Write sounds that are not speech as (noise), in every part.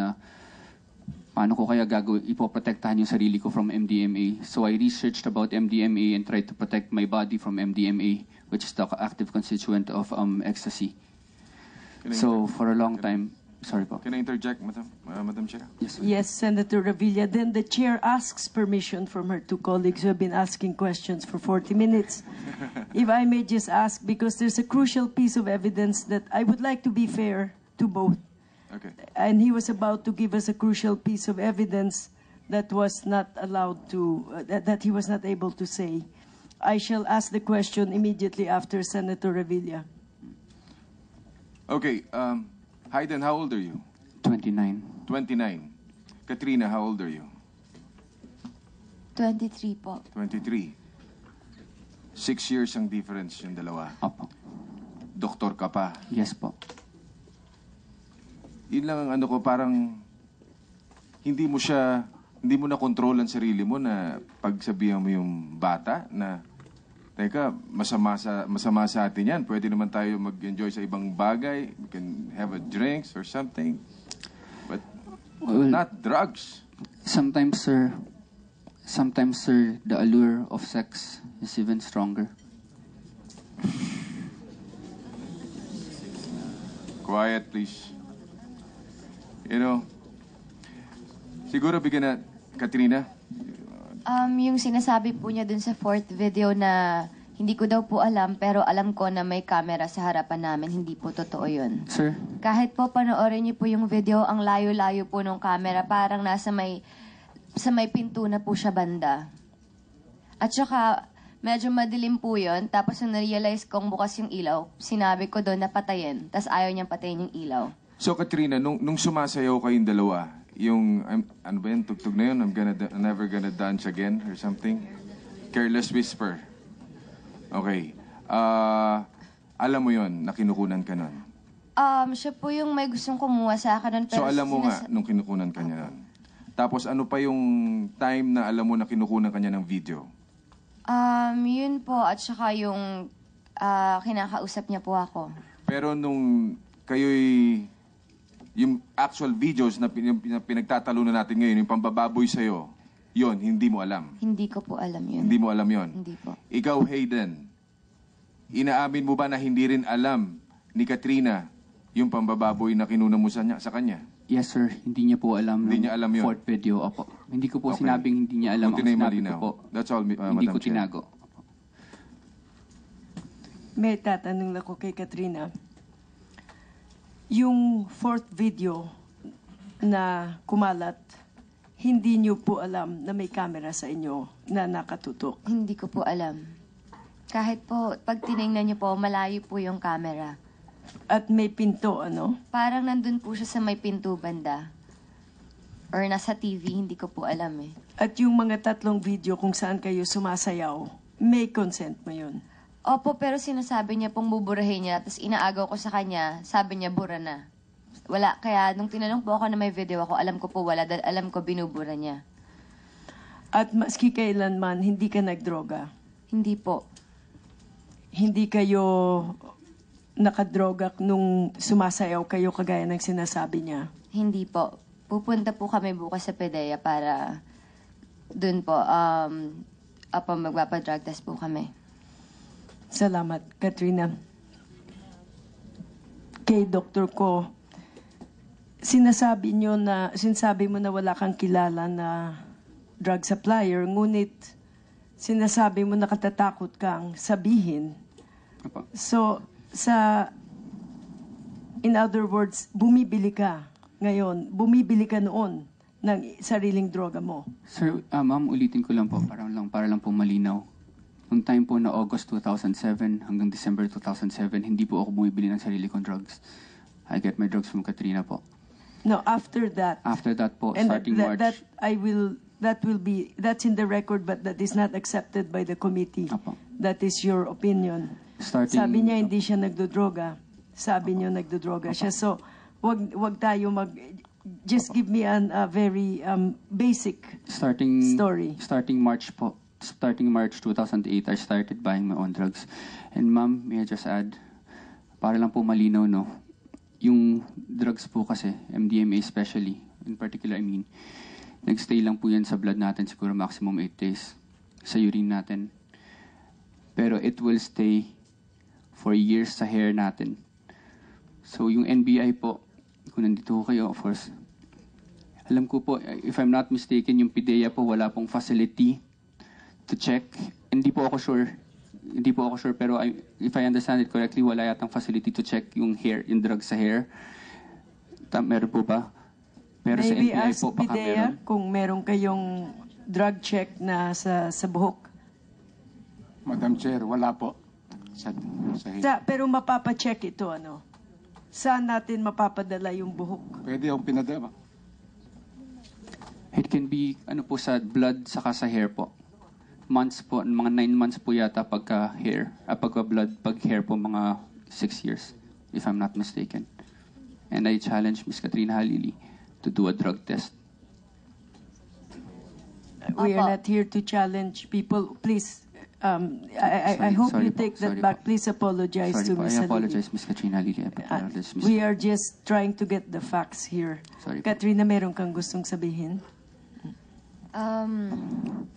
na paano ko kaya gagawin, ipoprotektahan yung sarili ko from MDMA. So I researched about MDMA and tried to protect my body from MDMA, which is the active constituent of um, ecstasy. So for a long time, sorry po. Can I interject, Madam, uh, Madam Chair? Yes, yes, Senator Revilla. Then the chair asks permission from her two colleagues who have been asking questions for 40 minutes. if I may just ask, because there's a crucial piece of evidence that I would like to be fair to both Okay. And he was about to give us a crucial piece of evidence that was not allowed to, uh, that, that, he was not able to say. I shall ask the question immediately after Senator Revilla. Okay. Um, Hayden, how old are you? 29. 29. Katrina, how old are you? 23 po. 23. Six years ang difference yung dalawa. Opo. Doktor ka pa. Yes po. yun lang ang ano ko, parang hindi mo siya, hindi mo na control ang sarili mo na pagsabihan mo yung bata na, teka, masama sa, masama sa atin yan. Pwede naman tayo mag-enjoy sa ibang bagay. We can have a drinks or something. But well, not drugs. Sometimes, sir, sometimes, sir, the allure of sex is even stronger. Quiet, please. You know, siguro bigyan na, Katrina. Um, yung sinasabi po niya dun sa fourth video na hindi ko daw po alam, pero alam ko na may camera sa harapan namin. Hindi po totoo yun. Sir? Kahit po panoorin niyo po yung video, ang layo-layo po nung camera. Parang nasa may, sa may pinto na po siya banda. At saka, medyo madilim po yun. Tapos nung na-realize kong bukas yung ilaw, sinabi ko doon na patayin. Tapos ayaw niyang patayin yung ilaw. So Katrina, nung, nung sumasayaw kayong dalawa, yung, I'm, ano ba yun, tugtog na yun, I'm gonna, I'm never gonna dance again or something? Careless Whisper. Okay. Uh, alam mo yon na kinukunan ka nun? Um, siya po yung may gustong kumuha sa akin nun. Pero so alam mo nga nung kinukunan ka niya nun? Tapos ano pa yung time na alam mo na kinukunan ka niya ng video? Um, yun po. At saka yung uh, kinakausap niya po ako. Pero nung kayo'y yung actual videos na, pin, pinagtatalunan natin ngayon, yung pambababoy sa'yo, yon hindi mo alam. Hindi ko po alam yun. Hindi mo alam yon Hindi po. Ikaw, Hayden, inaamin mo ba na hindi rin alam ni Katrina yung pambababoy na kinuna mo sa, niya, sa kanya? Yes, sir. Hindi niya po alam Hindi niya alam yun? fourth video. Opo. Hindi ko po Okay. sinabing hindi niya alam. Ang sinabi ko po, That's all, mi- uh, hindi Madam ko Chair. tinago. May tatanong ako kay Katrina. Yung fourth video na kumalat, hindi niyo po alam na may camera sa inyo na nakatutok. Hindi ko po alam. Kahit po, pag tinignan niyo po, malayo po yung camera. At may pinto, ano? Parang nandun po siya sa may pinto banda. Or nasa TV, hindi ko po alam eh. At yung mga tatlong video kung saan kayo sumasayaw, may consent mo yun. Opo, pero sinasabi niya pong buburahin niya, tapos inaagaw ko sa kanya, sabi niya, bura na. Wala, kaya nung tinanong po ako na may video ako, alam ko po wala, dahil alam ko binubura niya. At maski kailanman, hindi ka nagdroga? Hindi po. Hindi kayo nakadroga nung sumasayaw kayo kagaya ng sinasabi niya? Hindi po. Pupunta po kami bukas sa PDEA para dun po, um, apa, magpapadrag test po kami. Salamat, Katrina. Kay doktor ko, sinasabi niyo na, sinasabi mo na wala kang kilala na drug supplier, ngunit sinasabi mo na katatakot kang sabihin. So, sa, in other words, bumibili ka ngayon, bumibili ka noon ng sariling droga mo. Sir, uh, ma'am, ulitin ko lang po, para lang, para lang po malinaw. Nung time po na August 2007 hanggang December 2007, hindi po ako bumibili ng sarili kong drugs. I get my drugs from Katrina po. No, after that. After that po, and starting that, March. That I will that will be that's in the record but that is not accepted by the committee. Apo. That is your opinion. Starting, Sabi niya hindi siya nagdodroga. Sabi niyo niya nagdodroga Apo. siya. So, wag wag tayo mag just Apo. give me an a very um, basic starting story. Starting March po starting March 2008, I started buying my own drugs. And ma'am, may I just add, para lang po malinaw, no? Yung drugs po kasi, MDMA especially, in particular, I mean, nagstay lang po yan sa blood natin siguro maximum 8 days sa urine natin. Pero it will stay for years sa hair natin. So yung NBI po, kung nandito ko kayo, of course, alam ko po, if I'm not mistaken, yung PIDEA po wala pong facility to check. Hindi po ako sure. Hindi po ako sure pero I, if I understand it correctly, wala yatang facility to check yung hair, yung drug sa hair. Ta meron po ba? Pero Maybe sa NBI po, baka Bidea, meron. kung meron kayong drug check na sa, sa buhok. Madam Chair, wala po. Sa, sa, sa pero mapapacheck ito, ano? Saan natin mapapadala yung buhok? Pwede yung pinadala. It can be ano po sa blood saka sa hair po months po, mga 9 months po yata pagka hair, uh, pagka blood, pag hair po mga 6 years, if I'm not mistaken. And I challenge Ms. Katrina Halili to do a drug test. We are not here to challenge people. Please, um, I, sorry, I hope you take po, that back. Po. Please apologize sorry to Ms. Halili. I uh, apologize, Ms. Katrina Halili. Uh, we are just trying to get the facts here. Sorry Katrina, po. meron kang gustong sabihin? Um,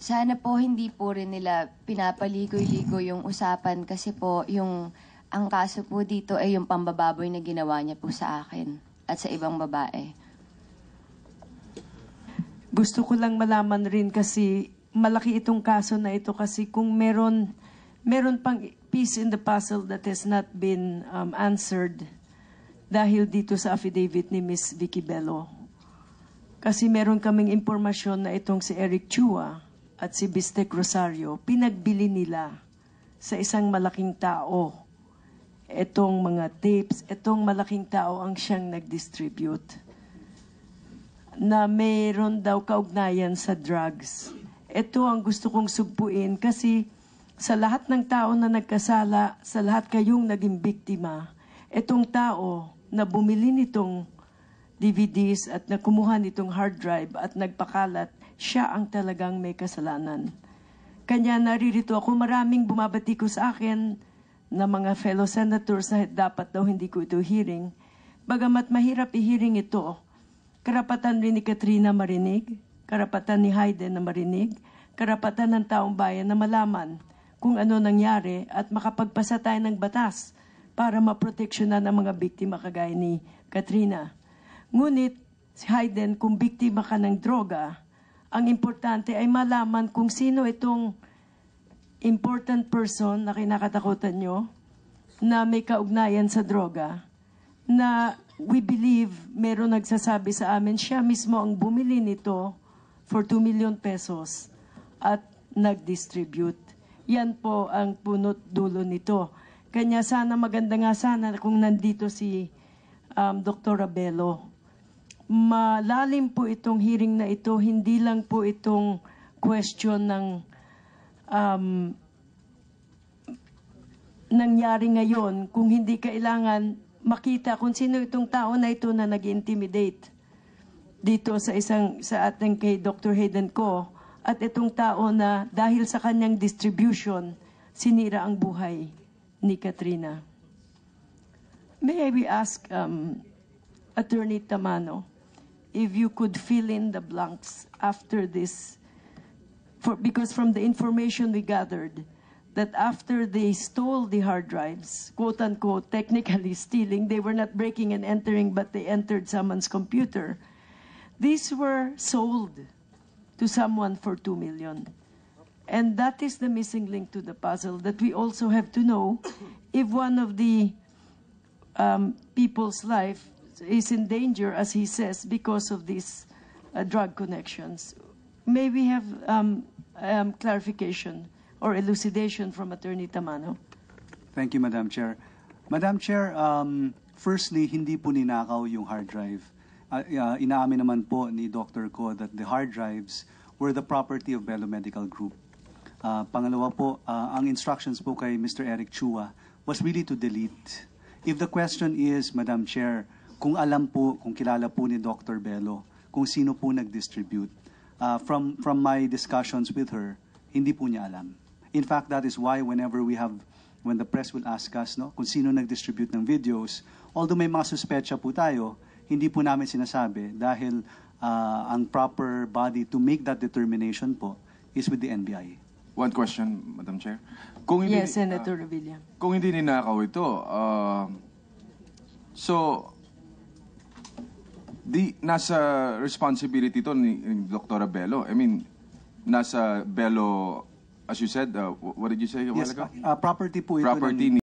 sana po hindi po rin nila pinapaligoy-ligoy yung usapan kasi po yung ang kaso po dito ay yung pambababoy na ginawa niya po sa akin at sa ibang babae. Gusto ko lang malaman rin kasi malaki itong kaso na ito kasi kung meron meron pang piece in the puzzle that has not been um, answered dahil dito sa affidavit ni Miss Vicky Bello. Kasi meron kaming impormasyon na itong si Eric Chua at si Bistec Rosario, pinagbili nila sa isang malaking tao itong mga tapes, itong malaking tao ang siyang nag-distribute na mayroon daw kaugnayan sa drugs. Ito ang gusto kong sugpuin kasi sa lahat ng tao na nagkasala, sa lahat kayong naging biktima, itong tao na bumili nitong DVDs at nakumuha nitong hard drive at nagpakalat, siya ang talagang may kasalanan. Kanya naririto ako maraming bumabati ko sa akin na mga fellow senators na dapat daw hindi ko ito hearing. Bagamat mahirap i-hearing ito, karapatan rin ni Katrina marinig, karapatan ni Hayden na marinig, karapatan ng taong bayan na malaman kung ano nangyari at makapagpasa tayo ng batas para maproteksyonan ang mga biktima kagaya ni Katrina. Ngunit, si Hayden, kung biktima ka ng droga, ang importante ay malaman kung sino itong important person na kinakatakutan nyo, na may kaugnayan sa droga, na we believe meron nagsasabi sa amin, siya mismo ang bumili nito for 2 million pesos at nag-distribute. Yan po ang punot dulo nito. Kanya sana maganda nga sana kung nandito si um, Dr. Abelo malalim po itong hearing na ito, hindi lang po itong question ng um, nangyari ngayon kung hindi kailangan makita kung sino itong tao na ito na nag-intimidate dito sa isang sa ating kay Dr. Hayden ko at itong tao na dahil sa kanyang distribution sinira ang buhay ni Katrina. May I we ask um, Attorney Tamano? if you could fill in the blanks after this, for, because from the information we gathered, that after they stole the hard drives, quote unquote, technically (laughs) stealing, they were not breaking and entering, but they entered someone's computer. These were sold to someone for two million. And that is the missing link to the puzzle that we also have to know if one of the um, people's life is in danger, as he says, because of these uh, drug connections. May we have um, um, clarification or elucidation from Attorney Tamano? Thank you, Madam Chair. Madam Chair, um, firstly, hindi po ninakaw yung hard drive. Uh, uh, inaamin naman po ni Dr. Ko that the hard drives were the property of Bello Medical Group. Uh, pangalawa po, uh, ang instructions po kay Mr. Eric Chua was really to delete. If the question is, Madam Chair, kung alam po, kung kilala po ni Dr. Bello, kung sino po nag-distribute. Uh, from, from my discussions with her, hindi po niya alam. In fact, that is why whenever we have, when the press will ask us, no, kung sino nag-distribute ng videos, although may mga suspecha po tayo, hindi po namin sinasabi dahil uh, ang proper body to make that determination po is with the NBI. One question, Madam Chair. Kung hindi, yes, Senator uh, Revilla. Kung hindi ninakaw ito, uh, so Di, nasa responsibility to ni, ni Dr. Bello. I mean, nasa Bello, as you said, uh, what did you say Yes, ago? uh, property po ito. Property ni